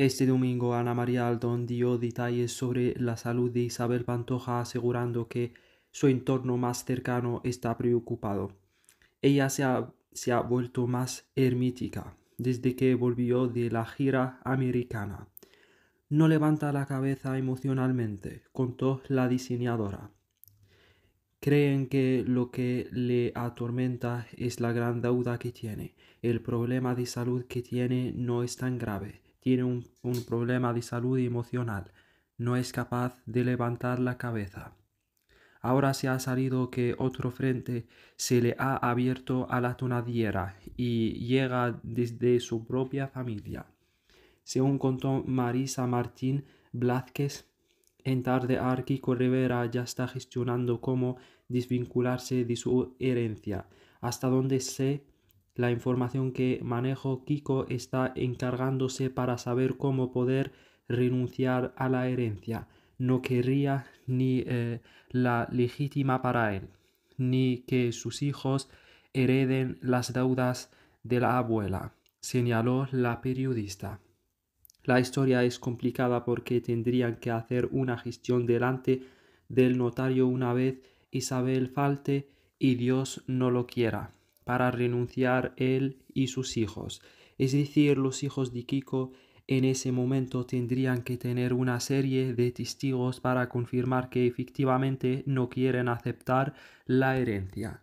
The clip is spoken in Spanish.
Este domingo Ana María Aldón dio detalles sobre la salud de Isabel Pantoja asegurando que su entorno más cercano está preocupado. Ella se ha, se ha vuelto más hermética desde que volvió de la gira americana. No levanta la cabeza emocionalmente, contó la diseñadora. Creen que lo que le atormenta es la gran deuda que tiene. El problema de salud que tiene no es tan grave tiene un, problema de salud emocional, no es capaz de levantar la cabeza. Ahora se ha salido que otro frente se le ha abierto a la tonadiera y llega desde su propia familia. Según contó Marisa Martín Blázquez, en tarde Arquico Rivera ya está gestionando cómo desvincularse de su herencia, hasta donde se la información que manejo, Kiko está encargándose para saber cómo poder renunciar a la herencia. No querría ni eh, la legítima para él, ni que sus hijos hereden las deudas de la abuela, señaló la periodista. La historia es complicada porque tendrían que hacer una gestión delante del notario una vez Isabel falte y Dios no lo quiera para renunciar él y sus hijos. Es decir, los hijos de Kiko en ese momento tendrían que tener una serie de testigos para confirmar que efectivamente no quieren aceptar la herencia.